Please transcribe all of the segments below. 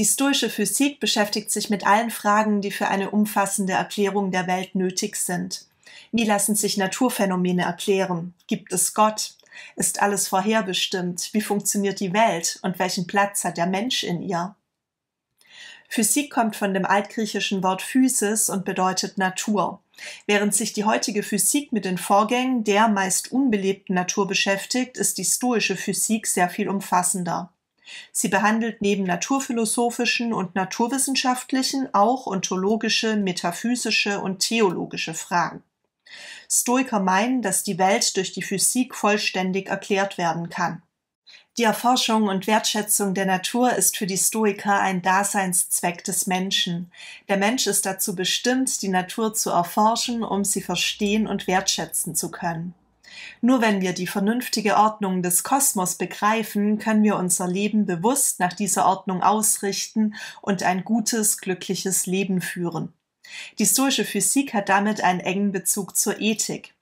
Die stoische Physik beschäftigt sich mit allen Fragen, die für eine umfassende Erklärung der Welt nötig sind. Wie lassen sich Naturphänomene erklären? Gibt es Gott? Ist alles vorherbestimmt? Wie funktioniert die Welt und welchen Platz hat der Mensch in ihr? Physik kommt von dem altgriechischen Wort Physis und bedeutet Natur. Während sich die heutige Physik mit den Vorgängen der meist unbelebten Natur beschäftigt, ist die stoische Physik sehr viel umfassender. Sie behandelt neben naturphilosophischen und naturwissenschaftlichen auch ontologische, metaphysische und theologische Fragen. Stoiker meinen, dass die Welt durch die Physik vollständig erklärt werden kann. Die Erforschung und Wertschätzung der Natur ist für die Stoiker ein Daseinszweck des Menschen. Der Mensch ist dazu bestimmt, die Natur zu erforschen, um sie verstehen und wertschätzen zu können. Nur wenn wir die vernünftige Ordnung des Kosmos begreifen, können wir unser Leben bewusst nach dieser Ordnung ausrichten und ein gutes, glückliches Leben führen. Die stoische Physik hat damit einen engen Bezug zur Ethik.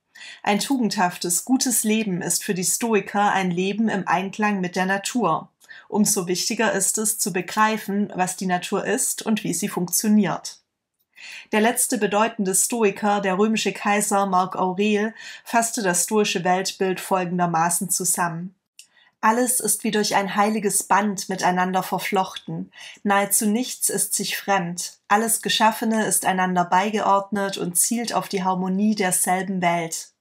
Ein tugendhaftes, gutes Leben ist für die Stoiker ein Leben im Einklang mit der Natur. Umso wichtiger ist es zu begreifen, was die Natur ist und wie sie funktioniert. Der letzte bedeutende Stoiker, der römische Kaiser Mark Aurel, fasste das stoische Weltbild folgendermaßen zusammen. Alles ist wie durch ein heiliges Band miteinander verflochten. Nahezu nichts ist sich fremd. Alles Geschaffene ist einander beigeordnet und zielt auf die Harmonie derselben Welt.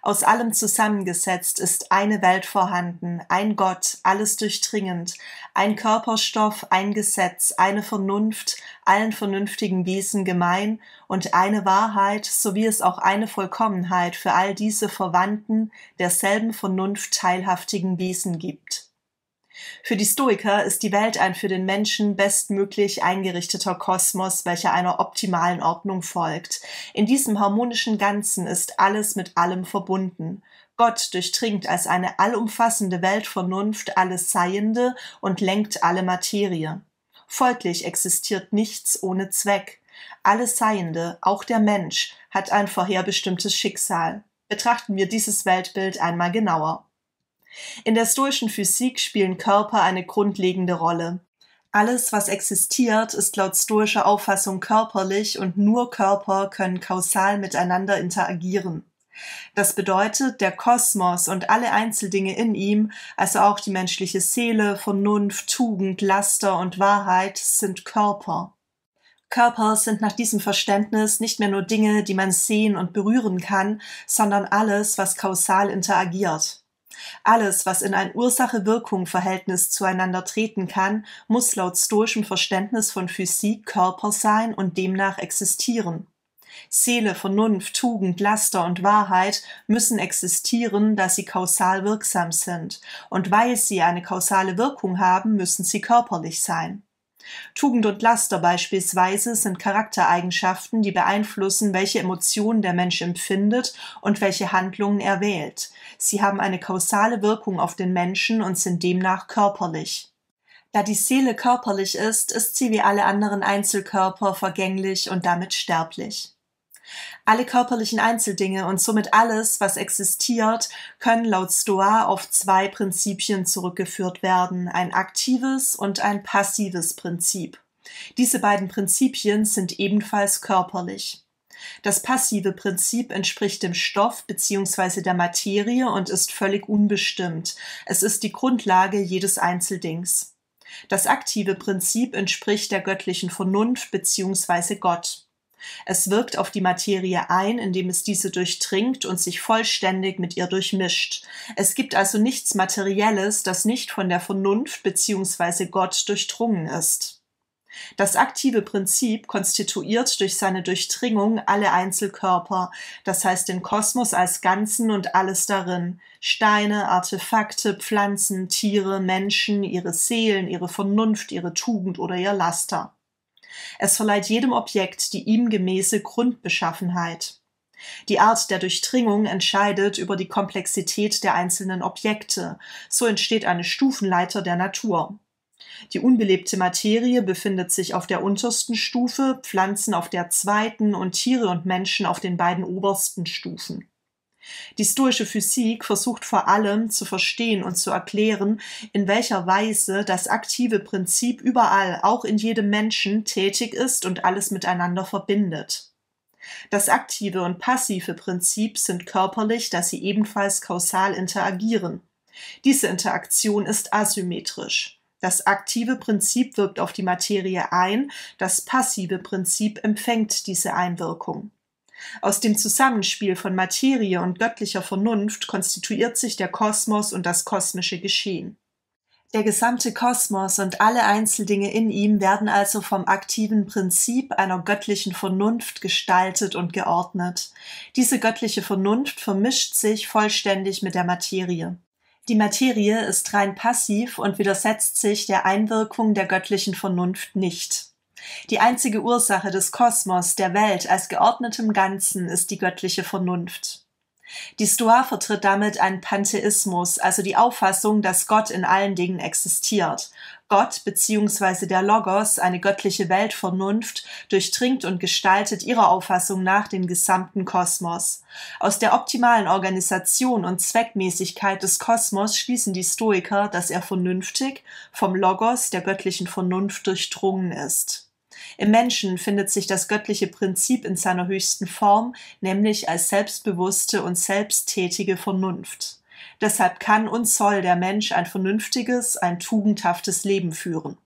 Aus allem zusammengesetzt ist eine Welt vorhanden, ein Gott, alles durchdringend, ein Körperstoff, ein Gesetz, eine Vernunft, allen vernünftigen Wesen gemein und eine Wahrheit, sowie es auch eine Vollkommenheit für all diese verwandten, derselben Vernunft teilhaftigen Wesen gibt. Für die Stoiker ist die Welt ein für den Menschen bestmöglich eingerichteter Kosmos, welcher einer optimalen Ordnung folgt. In diesem harmonischen Ganzen ist alles mit allem verbunden. Gott durchdringt als eine allumfassende Weltvernunft alles Seiende und lenkt alle Materie. Folglich existiert nichts ohne Zweck. Alles Seiende, auch der Mensch, hat ein vorherbestimmtes Schicksal. Betrachten wir dieses Weltbild einmal genauer. In der stoischen Physik spielen Körper eine grundlegende Rolle. Alles, was existiert, ist laut stoischer Auffassung körperlich und nur Körper können kausal miteinander interagieren. Das bedeutet, der Kosmos und alle Einzeldinge in ihm, also auch die menschliche Seele, Vernunft, Tugend, Laster und Wahrheit, sind Körper. Körper sind nach diesem Verständnis nicht mehr nur Dinge, die man sehen und berühren kann, sondern alles, was kausal interagiert. Alles, was in ein Ursache-Wirkung-Verhältnis zueinander treten kann, muss laut stoischem Verständnis von Physik Körper sein und demnach existieren. Seele, Vernunft, Tugend, Laster und Wahrheit müssen existieren, da sie kausal wirksam sind, und weil sie eine kausale Wirkung haben, müssen sie körperlich sein. Tugend und Laster beispielsweise sind Charaktereigenschaften, die beeinflussen, welche Emotionen der Mensch empfindet und welche Handlungen er wählt. Sie haben eine kausale Wirkung auf den Menschen und sind demnach körperlich. Da die Seele körperlich ist, ist sie wie alle anderen Einzelkörper vergänglich und damit sterblich. Alle körperlichen Einzeldinge und somit alles, was existiert, können laut Stoa auf zwei Prinzipien zurückgeführt werden, ein aktives und ein passives Prinzip. Diese beiden Prinzipien sind ebenfalls körperlich. Das passive Prinzip entspricht dem Stoff bzw. der Materie und ist völlig unbestimmt. Es ist die Grundlage jedes Einzeldings. Das aktive Prinzip entspricht der göttlichen Vernunft bzw. Gott. Es wirkt auf die Materie ein, indem es diese durchdringt und sich vollständig mit ihr durchmischt. Es gibt also nichts Materielles, das nicht von der Vernunft bzw. Gott durchdrungen ist. Das aktive Prinzip konstituiert durch seine Durchdringung alle Einzelkörper, das heißt den Kosmos als Ganzen und alles darin Steine, Artefakte, Pflanzen, Tiere, Menschen, ihre Seelen, ihre Vernunft, ihre Tugend oder ihr Laster. Es verleiht jedem Objekt die ihm gemäße Grundbeschaffenheit. Die Art der Durchdringung entscheidet über die Komplexität der einzelnen Objekte. So entsteht eine Stufenleiter der Natur. Die unbelebte Materie befindet sich auf der untersten Stufe, Pflanzen auf der zweiten und Tiere und Menschen auf den beiden obersten Stufen. Die stoische Physik versucht vor allem zu verstehen und zu erklären, in welcher Weise das aktive Prinzip überall, auch in jedem Menschen, tätig ist und alles miteinander verbindet. Das aktive und passive Prinzip sind körperlich, dass sie ebenfalls kausal interagieren. Diese Interaktion ist asymmetrisch. Das aktive Prinzip wirkt auf die Materie ein, das passive Prinzip empfängt diese Einwirkung. Aus dem Zusammenspiel von Materie und göttlicher Vernunft konstituiert sich der Kosmos und das kosmische Geschehen. Der gesamte Kosmos und alle Einzeldinge in ihm werden also vom aktiven Prinzip einer göttlichen Vernunft gestaltet und geordnet. Diese göttliche Vernunft vermischt sich vollständig mit der Materie. Die Materie ist rein passiv und widersetzt sich der Einwirkung der göttlichen Vernunft nicht. Die einzige Ursache des Kosmos, der Welt als geordnetem Ganzen ist die göttliche Vernunft. Die Stoa vertritt damit einen Pantheismus, also die Auffassung, dass Gott in allen Dingen existiert. Gott bzw. der Logos, eine göttliche Weltvernunft, durchdringt und gestaltet ihrer Auffassung nach den gesamten Kosmos. Aus der optimalen Organisation und Zweckmäßigkeit des Kosmos schließen die Stoiker, dass er vernünftig, vom Logos der göttlichen Vernunft durchdrungen ist. Im Menschen findet sich das göttliche Prinzip in seiner höchsten Form, nämlich als selbstbewusste und selbsttätige Vernunft. Deshalb kann und soll der Mensch ein vernünftiges, ein tugendhaftes Leben führen.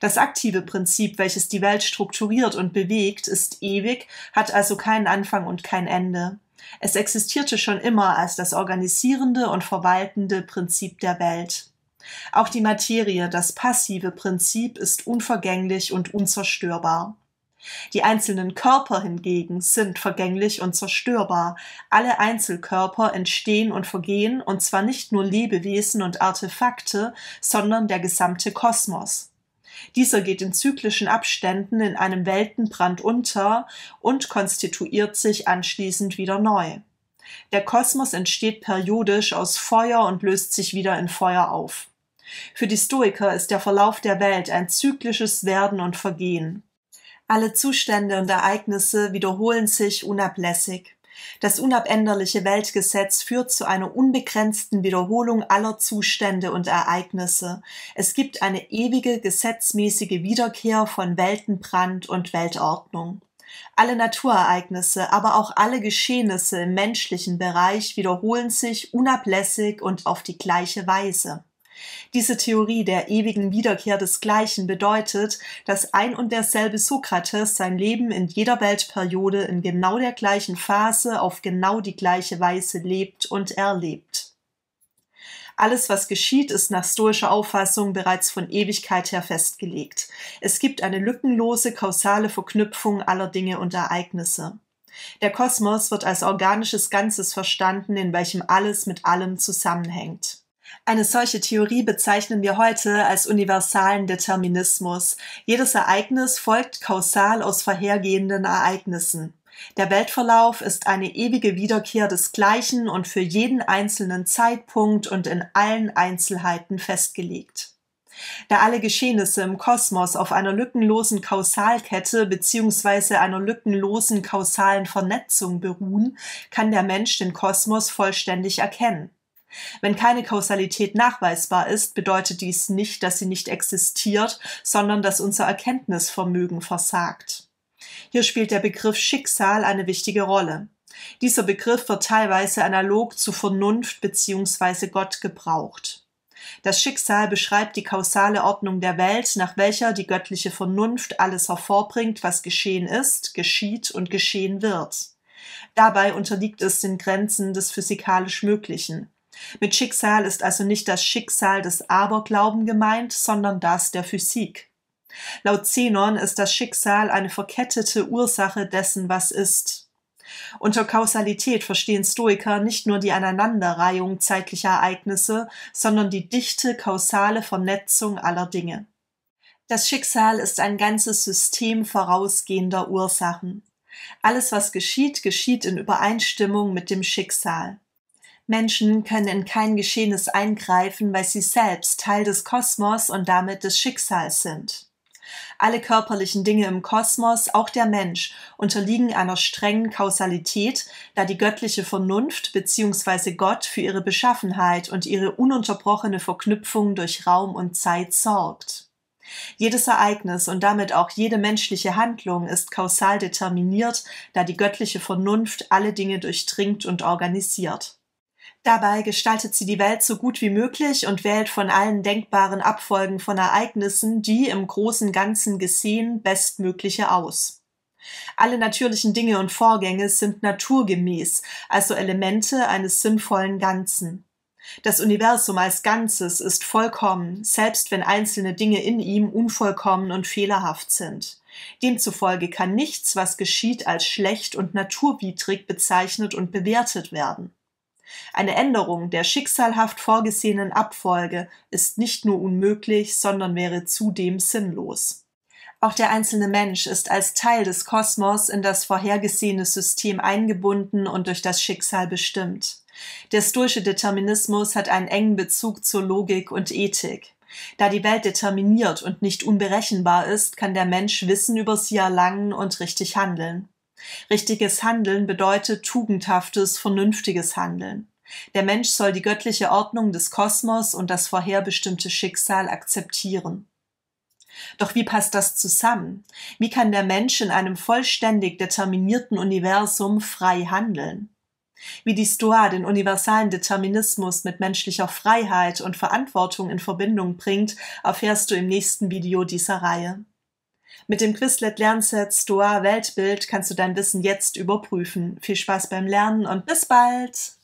Das aktive Prinzip, welches die Welt strukturiert und bewegt, ist ewig, hat also keinen Anfang und kein Ende. Es existierte schon immer als das organisierende und verwaltende Prinzip der Welt. Auch die Materie, das passive Prinzip, ist unvergänglich und unzerstörbar. Die einzelnen Körper hingegen sind vergänglich und zerstörbar. Alle Einzelkörper entstehen und vergehen, und zwar nicht nur Lebewesen und Artefakte, sondern der gesamte Kosmos. Dieser geht in zyklischen Abständen in einem Weltenbrand unter und konstituiert sich anschließend wieder neu. Der Kosmos entsteht periodisch aus Feuer und löst sich wieder in Feuer auf. Für die Stoiker ist der Verlauf der Welt ein zyklisches Werden und Vergehen. Alle Zustände und Ereignisse wiederholen sich unablässig. Das unabänderliche Weltgesetz führt zu einer unbegrenzten Wiederholung aller Zustände und Ereignisse. Es gibt eine ewige gesetzmäßige Wiederkehr von Weltenbrand und Weltordnung. Alle Naturereignisse, aber auch alle Geschehnisse im menschlichen Bereich wiederholen sich unablässig und auf die gleiche Weise. Diese Theorie der ewigen Wiederkehr des Gleichen bedeutet, dass ein und derselbe Sokrates sein Leben in jeder Weltperiode in genau der gleichen Phase auf genau die gleiche Weise lebt und erlebt. Alles, was geschieht, ist nach stoischer Auffassung bereits von Ewigkeit her festgelegt. Es gibt eine lückenlose kausale Verknüpfung aller Dinge und Ereignisse. Der Kosmos wird als organisches Ganzes verstanden, in welchem alles mit allem zusammenhängt. Eine solche Theorie bezeichnen wir heute als universalen Determinismus. Jedes Ereignis folgt kausal aus vorhergehenden Ereignissen. Der Weltverlauf ist eine ewige Wiederkehr des Gleichen und für jeden einzelnen Zeitpunkt und in allen Einzelheiten festgelegt. Da alle Geschehnisse im Kosmos auf einer lückenlosen Kausalkette bzw. einer lückenlosen kausalen Vernetzung beruhen, kann der Mensch den Kosmos vollständig erkennen. Wenn keine Kausalität nachweisbar ist, bedeutet dies nicht, dass sie nicht existiert, sondern dass unser Erkenntnisvermögen versagt. Hier spielt der Begriff Schicksal eine wichtige Rolle. Dieser Begriff wird teilweise analog zu Vernunft bzw. Gott gebraucht. Das Schicksal beschreibt die kausale Ordnung der Welt, nach welcher die göttliche Vernunft alles hervorbringt, was geschehen ist, geschieht und geschehen wird. Dabei unterliegt es den Grenzen des physikalisch Möglichen. Mit Schicksal ist also nicht das Schicksal des Aberglauben gemeint, sondern das der Physik. Laut Zenon ist das Schicksal eine verkettete Ursache dessen, was ist. Unter Kausalität verstehen Stoiker nicht nur die Aneinanderreihung zeitlicher Ereignisse, sondern die dichte kausale Vernetzung aller Dinge. Das Schicksal ist ein ganzes System vorausgehender Ursachen. Alles, was geschieht, geschieht in Übereinstimmung mit dem Schicksal. Menschen können in kein Geschehenes eingreifen, weil sie selbst Teil des Kosmos und damit des Schicksals sind. Alle körperlichen Dinge im Kosmos, auch der Mensch, unterliegen einer strengen Kausalität, da die göttliche Vernunft bzw. Gott für ihre Beschaffenheit und ihre ununterbrochene Verknüpfung durch Raum und Zeit sorgt. Jedes Ereignis und damit auch jede menschliche Handlung ist kausal determiniert, da die göttliche Vernunft alle Dinge durchdringt und organisiert. Dabei gestaltet sie die Welt so gut wie möglich und wählt von allen denkbaren Abfolgen von Ereignissen die im großen Ganzen gesehen bestmögliche aus. Alle natürlichen Dinge und Vorgänge sind naturgemäß, also Elemente eines sinnvollen Ganzen. Das Universum als Ganzes ist vollkommen, selbst wenn einzelne Dinge in ihm unvollkommen und fehlerhaft sind. Demzufolge kann nichts, was geschieht, als schlecht und naturwidrig bezeichnet und bewertet werden. Eine Änderung der schicksalhaft vorgesehenen Abfolge ist nicht nur unmöglich, sondern wäre zudem sinnlos. Auch der einzelne Mensch ist als Teil des Kosmos in das vorhergesehene System eingebunden und durch das Schicksal bestimmt. Der stoische Determinismus hat einen engen Bezug zur Logik und Ethik. Da die Welt determiniert und nicht unberechenbar ist, kann der Mensch Wissen über sie erlangen und richtig handeln. Richtiges Handeln bedeutet tugendhaftes, vernünftiges Handeln. Der Mensch soll die göttliche Ordnung des Kosmos und das vorherbestimmte Schicksal akzeptieren. Doch wie passt das zusammen? Wie kann der Mensch in einem vollständig determinierten Universum frei handeln? Wie die Stoa den universalen Determinismus mit menschlicher Freiheit und Verantwortung in Verbindung bringt, erfährst du im nächsten Video dieser Reihe. Mit dem Quizlet Lernset Stoa Weltbild kannst du dein Wissen jetzt überprüfen. Viel Spaß beim Lernen und bis bald!